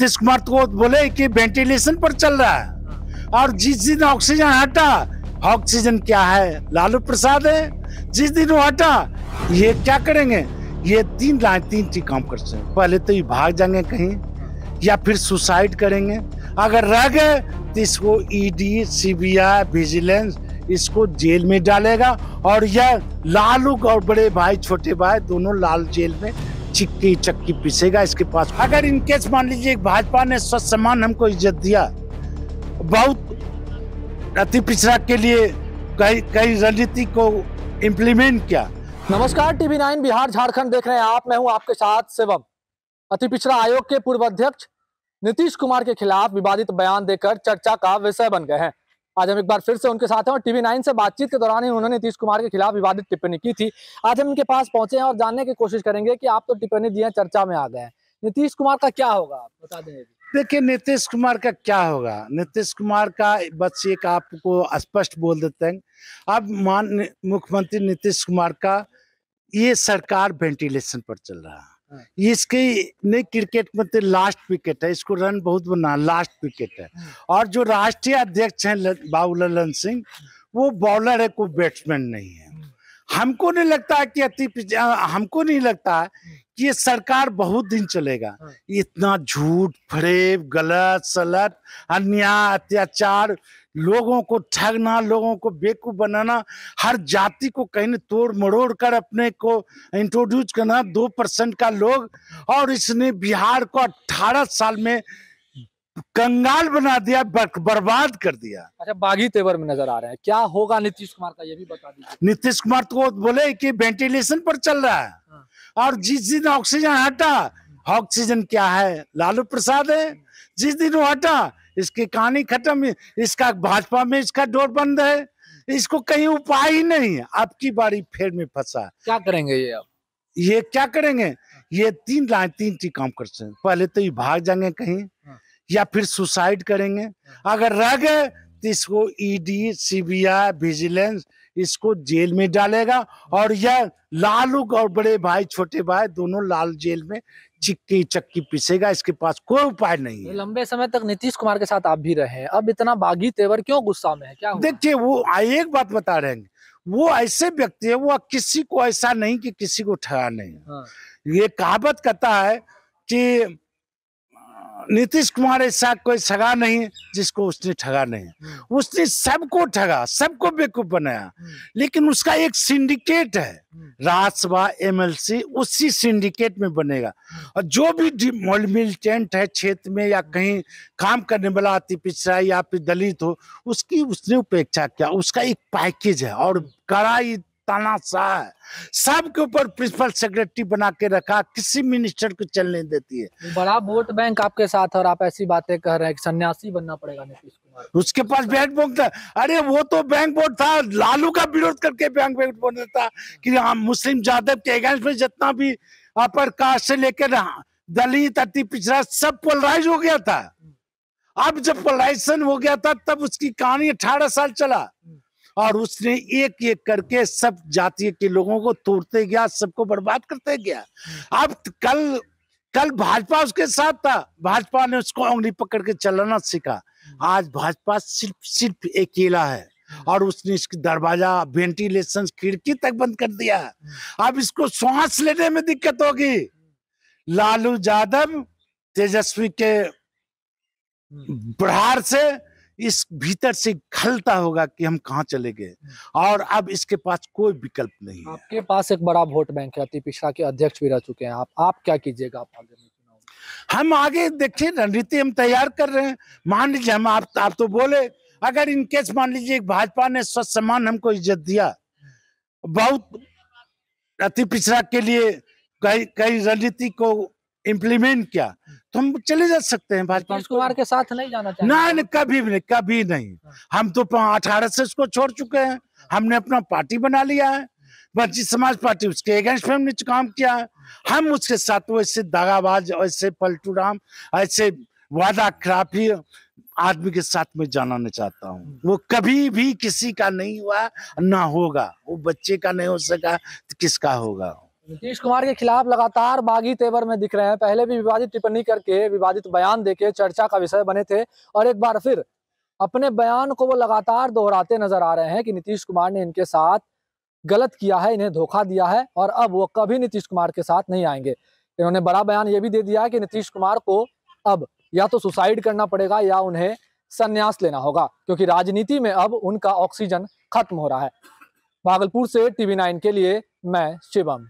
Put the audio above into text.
नीतीश कुमार तो बोले कि वेंटिलेशन पर चल रहा है और जिस दिन ऑक्सीजन हटा ऑक्सीजन क्या है लालू प्रसाद है जिस दिन वो हटा ये क्या करेंगे ये तीन लाइन तीन चीज काम कर सकते पहले तो ये भाग जाएंगे कहीं या फिर सुसाइड करेंगे अगर रह गए तो इसको ईडी सीबीआई विजिलेंस इसको जेल में डालेगा और यह लालू और बड़े भाई छोटे भाई दोनों लाल जेल में चिक्की चक्की पीसेगा इसके पास अगर इनकेस मान लीजिए भाजपा ने स्वच्छ सम्मान हमको इज्जत दिया बहुत अति पिछड़ा के लिए कई कई रणनीति को इम्प्लीमेंट किया नमस्कार टीवी नाइन बिहार झारखंड देख रहे हैं आप मैं हूं आपके साथ शिवम अति पिछड़ा आयोग के पूर्व अध्यक्ष नीतीश कुमार के खिलाफ विवादित बयान देकर चर्चा का विषय बन गए हैं आज हम एक बार फिर से उनके साथ हैं और टीवी नाइन से बातचीत के दौरान ही उन्होंने नीतीश कुमार के खिलाफ विवादित टिप्पणी की थी आज हम इनके पास पहुंचे हैं और जानने की कोशिश करेंगे कि आप तो टिप्पणी दिए चर्चा में आ गए नीतीश कुमार का क्या होगा आप बता दें देखिए नीतीश कुमार का क्या होगा नीतीश कुमार का बस एक आपको स्पष्ट बोल देते हैं अब मान मुख्यमंत्री नीतीश कुमार का ये सरकार वेंटिलेशन पर चल रहा है इसके नहीं क्रिकेट में तो लास्ट विकेट है इसको रन बहुत बना लास्ट विकेट है और जो राष्ट्रीय अध्यक्ष हैं बाबू ललन सिंह वो बॉलर है कोई बैट्समैन नहीं है हमको नहीं लगता कि अति हमको नहीं लगता कि ये सरकार बहुत दिन चलेगा हाँ। इतना झूठ फरेब गलत सलत अन्याय अत्याचार लोगों को ठगना लोगों को बेकूफ बनाना हर जाति को कहीं तोड़ मरोड़ कर अपने को इंट्रोड्यूस करना दो परसेंट का लोग और इसने बिहार को अट्ठारह साल में कंगाल बना दिया बर्बाद कर दिया अच्छा बागी तेवर में नजर आ रहे हैं क्या होगा नीतीश कुमार का ये भी बता दीजिए नीतीश कुमार तो बोले कि वेंटिलेशन पर चल रहा है हाँ। और जिस दिन ऑक्सीजन हटा ऑक्सीजन क्या है लालू प्रसाद है जिस दिन वो हटा इसकी कहानी खत्म इसका भाजपा में इसका डोर बंद है इसको कहीं उपाय ही नहीं है आपकी बारी फेर में फंसा क्या करेंगे ये आप ये क्या करेंगे हाँ। ये तीन लाइन तीन चीज काम कर सकते पहले तो ये भाग जाएंगे कहीं हाँ। या फिर सुसाइड करेंगे हाँ। अगर रह गए तो इसको ईडी सीबीआई विजिलेंस इसको जेल में डालेगा और यह लालू और बड़े भाई छोटे भाई दोनों लाल जेल में चिक्की चक्की पीसेगा इसके पास कोई उपाय नहीं है लंबे समय तक नीतीश कुमार के साथ आप भी रहे अब इतना बागी तेवर क्यों गुस्सा में है क्या देखिए वो एक बात बता रहे हैं वो ऐसे व्यक्ति है वो किसी को ऐसा नहीं कि किसी को ठहरा नहीं हाँ। ये कहावत कहता है कि नीतीश कुमार ऐसा कोई ठगा नहीं जिसको उसने ठगा नहीं हम्म। उसने सबको ठगा सबको बेवकूफ बनाया हम्म। लेकिन उसका एक सिंडिकेट है हम्म। राज्यसभा एमएलसी उसी सिंडिकेट में बनेगा और जो भी मिलिटेंट है क्षेत्र में या कहीं काम करने वाला अति पिछड़ा या फिर दलित हो उसकी उसने उपेक्षा किया उसका एक पैकेज है और कड़ाई तानाशाह है सबके ऊपर प्रिंसिपल सेक्रेटरी बना के रखा किसी मिनिस्टर को चलने देती है बड़ा वोट बैंक आपके साथ और आप ऐसी बातें कह रहे हैं कि सन्यासी बनना पड़ेगा नीतीश कुमार उसके पास बैंक बोर्ड था अरे वो तो बैंक बोर्ड था लालू का विरोध करके बैंक बोर्ड बोल देता की हम मुस्लिम यादव के अगेंस्ट में जितना भी अपर कास्ट से लेकर हाँ, दलित अति पिछड़ा सब पोलराइज हो गया था हम्म। अब जब पोलराइजेशन हो गया था तब उसकी कहानी अठारह साल चला हम्म। और उसने एक एक करके सब जाति के लोगों को तोड़ते गया सबको बर्बाद करते गया अब कल कल भाजपा उसके साथ था भाजपा ने उसको उंगली पकड़ के चलाना सीखा आज भाजपा सिर्फ सिर्फ अकेला है और उसने इसकी दरवाजा वेंटिलेशन खिड़की तक बंद कर दिया अब इसको सांस लेने में दिक्कत होगी लालू यादव तेजस्वी के प्रहार से इस भीतर से खलता होगा कि हम कहाँ चले गए और अब इसके पास कोई विकल्प नहीं है आपके पास एक बड़ा वोट बैंक है अति पिछड़ा के अध्यक्ष भी रह चुके हैं आप आप क्या कीजिएगा आप आगे हम आगे देखिए रणनीति हम तैयार कर रहे हैं मान लीजिए हम आप, आप तो बोले अगर इनकेस मान लीजिए भाजपा ने स्वच्छ सम्मान हमको इज्जत दिया बहुत अति पिछड़ा के लिए कई कई रणनीति को इम्प्लीमेंट किया तो हम चले जा सकते हैं भाजपा कुमार के साथ नहीं जाना चाहिए ना, ना कभी नहीं कभी नहीं हाँ। हम तो अठारह से इसको छोड़ चुके हैं हाँ। हमने अपना पार्टी बना लिया है वंचित समाज पार्टी उसके अगेंस्ट में हमने काम किया है हम उसके साथ वैसे दागाबाज ऐसे पलटूराम ऐसे वादा खराफी आदमी के साथ में जाना नहीं चाहता हूँ हाँ। वो कभी भी किसी का नहीं हुआ ना होगा वो बच्चे का नहीं हो सका तो किसका होगा नीतीश कुमार के खिलाफ लगातार बागी तेवर में दिख रहे हैं पहले भी विवादित टिप्पणी करके विवादित बयान देके चर्चा का विषय बने थे और एक बार फिर अपने बयान को वो लगातार दोहराते नजर आ रहे हैं कि नीतीश कुमार ने इनके साथ गलत किया है इन्हें धोखा दिया है और अब वो कभी नीतीश कुमार के साथ नहीं आएंगे इन्होंने बड़ा बयान ये भी दे दिया है कि नीतीश कुमार को अब या तो सुसाइड करना पड़ेगा या उन्हें संन्यास लेना होगा क्योंकि राजनीति में अब उनका ऑक्सीजन खत्म हो रहा है भागलपुर से टीवी नाइन के लिए मैं शिवम